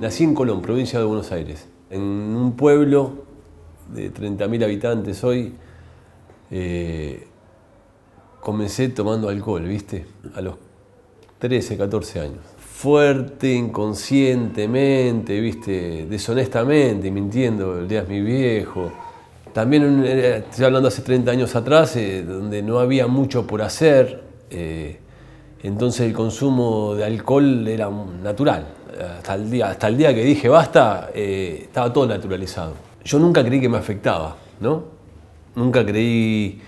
Nací en Colón, provincia de Buenos Aires, en un pueblo de 30.000 habitantes hoy. Eh, comencé tomando alcohol, ¿viste? A los 13, 14 años. Fuerte, inconscientemente, ¿viste? Deshonestamente, mintiendo, el día es mi viejo. También, eh, estoy hablando hace 30 años atrás, eh, donde no había mucho por hacer. entonces el consumo de alcohol era natural, eh, hasta el día, hasta día que dije basta, eh, estaba todo naturalizado. Yo nunca creí que me afectaba, ¿no? Nunca creí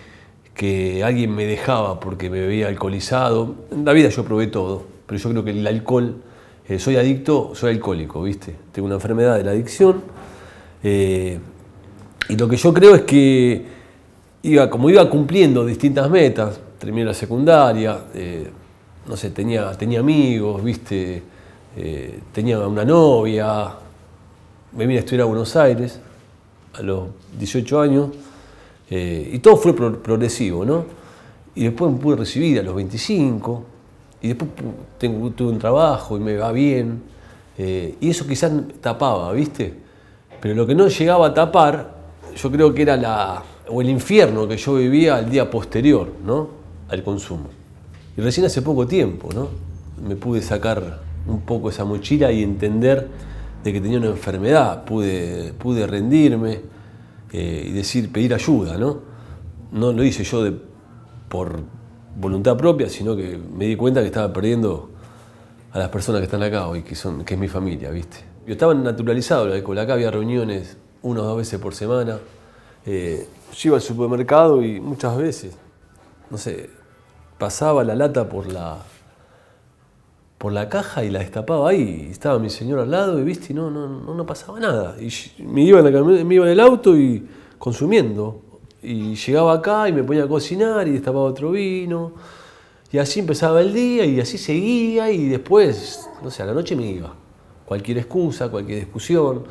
que alguien me dejaba porque me veía alcoholizado. En la vida yo probé todo, pero yo creo que el alcohol, eh, soy adicto, soy alcohólico, ¿viste? Tengo una enfermedad de la adicción. y lo que yo creo es que iba, como iba cumpliendo distintas metas, terminé la secundaria, no sé, tenía, tenía amigos, ¿viste? Eh, tenía una novia, me vine a estudiar a Buenos Aires a los 18 años, eh, y todo fue progresivo, ¿no? Y después me pude recibir a los 25, y después tengo, tuve un trabajo y me va bien, eh, y eso quizás tapaba, ¿viste? Pero lo que no llegaba a tapar, yo creo que era la, o el infierno que yo vivía al día posterior, ¿no? Al consumo. Y recién hace poco tiempo, ¿no? Me pude sacar un poco esa mochila y entender de que tenía una enfermedad. Pude, pude rendirme eh, y decir, pedir ayuda, ¿no? No lo hice yo de, por voluntad propia, sino que me di cuenta que estaba perdiendo a las personas que están acá hoy, que, son, que es mi familia, ¿viste? Yo estaba naturalizado la acá había reuniones una o dos veces por semana. Eh, yo iba al supermercado y muchas veces, no sé, pasaba la lata por la, por la caja y la destapaba ahí. Y estaba mi señor al lado y viste, no, no, no, pasaba nada. Y me iba, en el auto y consumiendo. Y llegaba acá y me ponía a cocinar y destapaba otro vino. Y así empezaba el día y así seguía y después, no sé, a la noche me iba. Cualquier excusa, cualquier discusión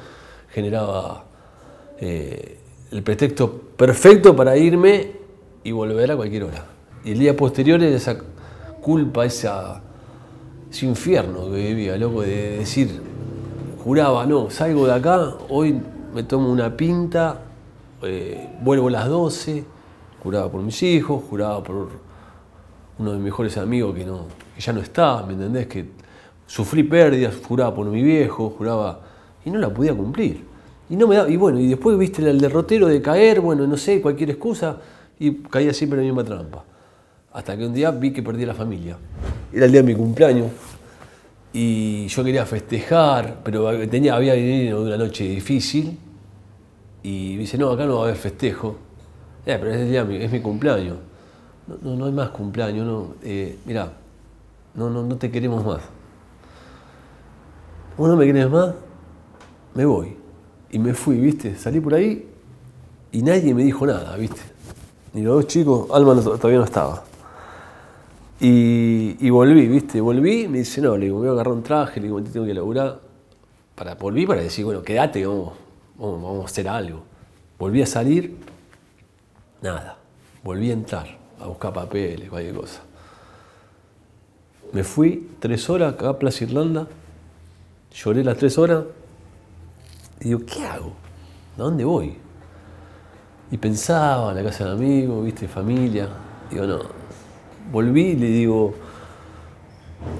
generaba eh, el pretexto perfecto para irme y volver a cualquier hora. Y el día posterior esa culpa, esa ese infierno que vivía, loco, de decir, juraba, no, salgo de acá, hoy me tomo una pinta, eh, vuelvo a las 12, juraba por mis hijos, juraba por uno de mis mejores amigos que, ya no está, ¿me entendés? Que sufrí pérdidas, juraba por mi viejo, juraba, y no la podía cumplir. Y, no me da, y bueno, y después viste el derrotero de caer, bueno, no sé, cualquier excusa, y caía siempre en la misma trampa. Hasta que un día vi que perdí la familia. Era el día de mi cumpleaños y yo quería festejar, pero tenía, había venido una noche difícil y me dice, no, acá no va a haber festejo. Eh, pero ese día es mi cumpleaños. No, no, hay más cumpleaños, no. Eh, mirá, no, no, no te queremos más. Vos no me querés más, me voy. Y me fui, ¿viste? Salí por ahí y nadie me dijo nada, ¿viste? Ni los dos chicos, Alma todavía no estaba. Y, volví, ¿viste? Volví, me dice, no, le digo, voy a agarrar un traje, le digo, tengo que laburar. Para, volví para decir, bueno, quédate, vamos, vamos, a hacer algo. Volví a salir, nada. Volví a entrar, a buscar papeles, cualquier cosa. Me fui tres horas acá a Plaza Irlanda, lloré las tres horas y digo, ¿qué hago? dónde voy? Y pensaba en la casa de amigos amigo, viste, familia. Digo, no, volví y le digo,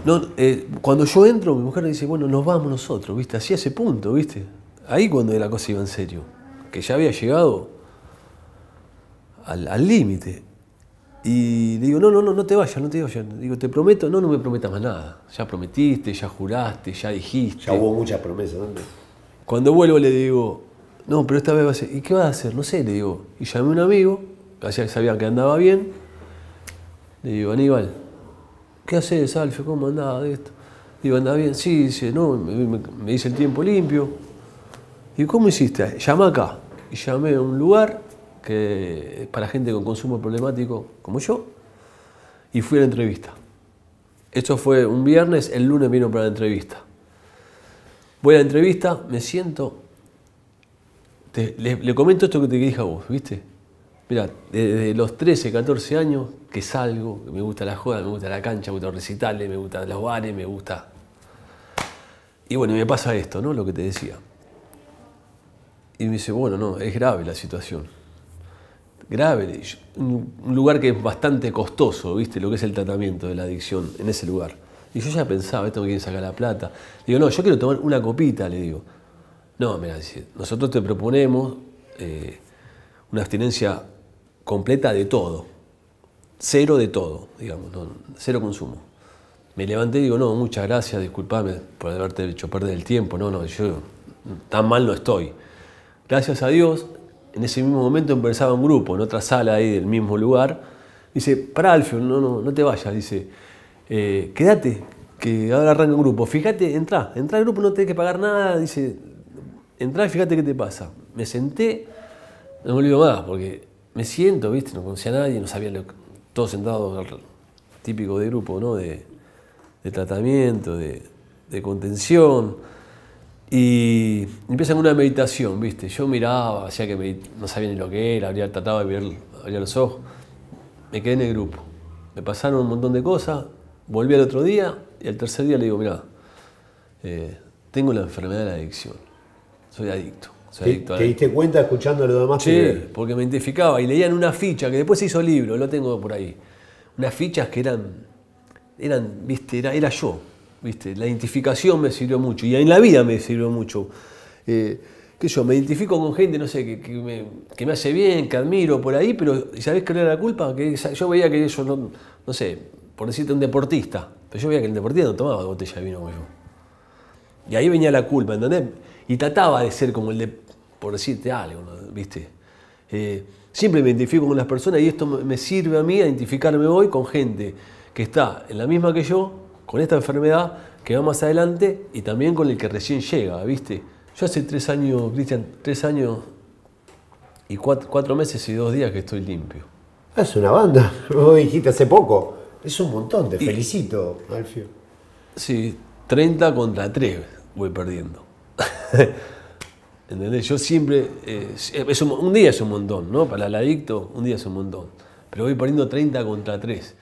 no, eh, cuando yo entro, mi mujer me dice, bueno, nos vamos nosotros, ¿viste? Así a ese punto, ¿viste? Ahí cuando la cosa iba en serio, que ya había llegado al límite. Y le digo, no, no, no, no te vayas, no te vayas. digo, te prometo, no, no me prometas más nada. Ya prometiste, ya juraste, ya dijiste. Ya hubo muchas promesas, ¿no? Cuando vuelvo le digo, no, pero esta vez va a ser, ¿y qué vas a hacer? No sé, le digo. Y llamé a un amigo, que sabía que andaba bien, le digo, Aníbal, ¿qué haces, Alfio? ¿Cómo andás? Esto? Digo, anda bien. Sí, dice, no, me, dice el tiempo limpio. ¿Y cómo hiciste? Llama acá. Y llamé a un lugar que para gente con consumo problemático como yo y fui a la entrevista. Esto fue un viernes, el lunes vino para la entrevista. Voy a la entrevista, me siento, le, le, comento esto que te dije a vos, ¿viste? Mira, desde los 13, 14 años que salgo, que me gusta la joda, me gusta la cancha, me gusta los recitales, me gusta los bares, me gusta. Y bueno, me pasa esto, ¿no? Lo que te decía. Y me dice, bueno, no, es grave la situación. Grave, un lugar que es bastante costoso, ¿viste? Lo que es el tratamiento de la adicción en ese lugar. Y yo ya pensaba, esto me quieren sacar la plata. Digo, no, yo quiero tomar una copita, le digo. No, mira, nosotros te proponemos eh, una abstinencia completa de todo. Cero de todo, digamos, cero consumo. Me levanté y digo, no, muchas gracias, disculpame por haberte hecho perder el tiempo. No, no, yo tan mal no estoy. Gracias a Dios, en ese mismo momento empezaba un grupo, en otra sala ahí del mismo lugar. Dice, para Alfio, no, no, no te vayas. Dice, eh, quédate, que ahora arranca un grupo. Fíjate, entra, entra al grupo, no tenés que pagar nada. Dice, entra y fíjate qué te pasa. Me senté, no me olvido más, porque me siento, ¿viste? No conocía a nadie, no sabía lo que... Todos sentados, típico de grupo, ¿no? De, tratamiento, de, contención. Y empiezan una meditación, ¿viste? Yo miraba, hacía que no sabía ni lo que era, habría tratado de abrir, los ojos. Me quedé en el grupo. Me pasaron un montón de cosas, volví al otro día y al tercer día le digo, mira, eh, tengo la enfermedad de la adicción, soy adicto. ¿Te, diste cuenta escuchando lo demás? Sí, porque me identificaba y leían una ficha que después se hizo libro, lo tengo por ahí. Unas fichas que eran, eran viste, era, era yo, viste. La identificación me sirvió mucho y en la vida me sirvió mucho. Eh, qué yo, me identifico con gente, no sé, que, que, me, hace bien, que admiro por ahí, pero ¿sabés qué era la culpa? Que yo veía que ellos, no, no sé, por decirte un deportista, pero yo veía que el deportista no tomaba botella de vino como yo. Y ahí venía la culpa, ¿entendés? Y trataba de ser como el de, por decirte algo, ¿viste? Eh, siempre me identifico con las personas y esto me sirve a mí a identificarme hoy con gente que está en la misma que yo, con esta enfermedad, que va más adelante y también con el que recién llega, ¿viste? Yo hace tres años, Cristian, tres años y cuatro, meses y dos días que estoy limpio. Es una banda, vos dijiste hace poco. Es un montón, te felicito, Alfio. Sí, 30 contra 3 voy perdiendo. ¿Entendés? Yo siempre, eh, un, un, día es un montón, ¿no? Para el adicto, un día es un montón. Pero voy perdiendo 30 contra 3.